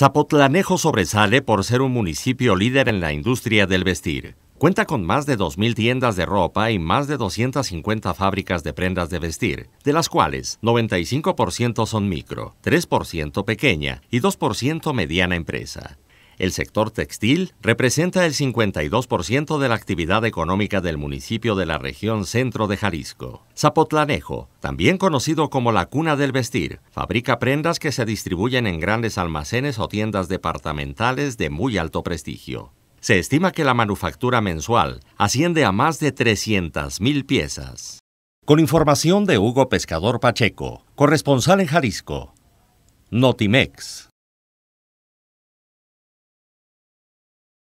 Zapotlanejo sobresale por ser un municipio líder en la industria del vestir. Cuenta con más de 2.000 tiendas de ropa y más de 250 fábricas de prendas de vestir, de las cuales 95% son micro, 3% pequeña y 2% mediana empresa. El sector textil representa el 52% de la actividad económica del municipio de la región centro de Jalisco. Zapotlanejo, también conocido como la cuna del vestir, fabrica prendas que se distribuyen en grandes almacenes o tiendas departamentales de muy alto prestigio. Se estima que la manufactura mensual asciende a más de 300.000 piezas. Con información de Hugo Pescador Pacheco, corresponsal en Jalisco, Notimex.